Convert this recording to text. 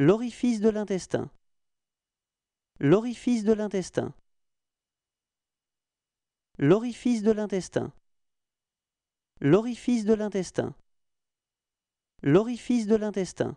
L'orifice de l'intestin. L'orifice de l'intestin. L'orifice de l'intestin. L'orifice de l'intestin. L'orifice de l'intestin.